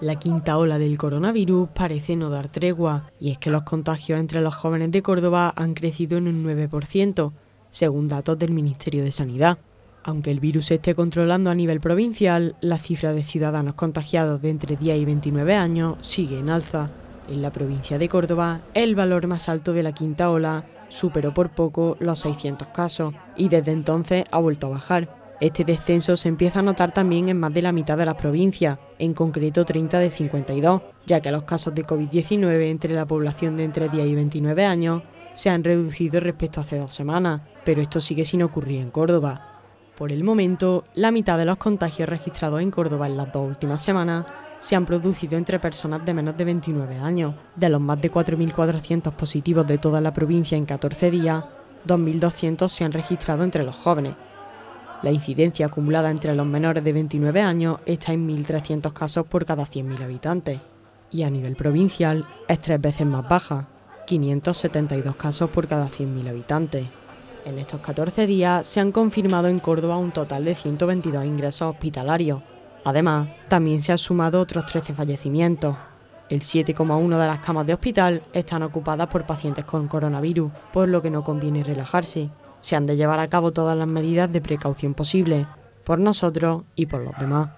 La quinta ola del coronavirus parece no dar tregua, y es que los contagios entre los jóvenes de Córdoba han crecido en un 9%, según datos del Ministerio de Sanidad. Aunque el virus esté controlando a nivel provincial, la cifra de ciudadanos contagiados de entre 10 y 29 años sigue en alza. En la provincia de Córdoba, el valor más alto de la quinta ola superó por poco los 600 casos y desde entonces ha vuelto a bajar. Este descenso se empieza a notar también en más de la mitad de las provincias, en concreto 30 de 52, ya que los casos de COVID-19 entre la población de entre 10 y 29 años se han reducido respecto a hace dos semanas, pero esto sigue sin ocurrir en Córdoba. Por el momento, la mitad de los contagios registrados en Córdoba en las dos últimas semanas se han producido entre personas de menos de 29 años. De los más de 4.400 positivos de toda la provincia en 14 días, 2.200 se han registrado entre los jóvenes, la incidencia acumulada entre los menores de 29 años está en 1.300 casos por cada 100.000 habitantes y a nivel provincial es tres veces más baja, 572 casos por cada 100.000 habitantes. En estos 14 días se han confirmado en Córdoba un total de 122 ingresos hospitalarios. Además, también se han sumado otros 13 fallecimientos. El 7,1 de las camas de hospital están ocupadas por pacientes con coronavirus, por lo que no conviene relajarse, se han de llevar a cabo todas las medidas de precaución posibles, por nosotros y por los demás.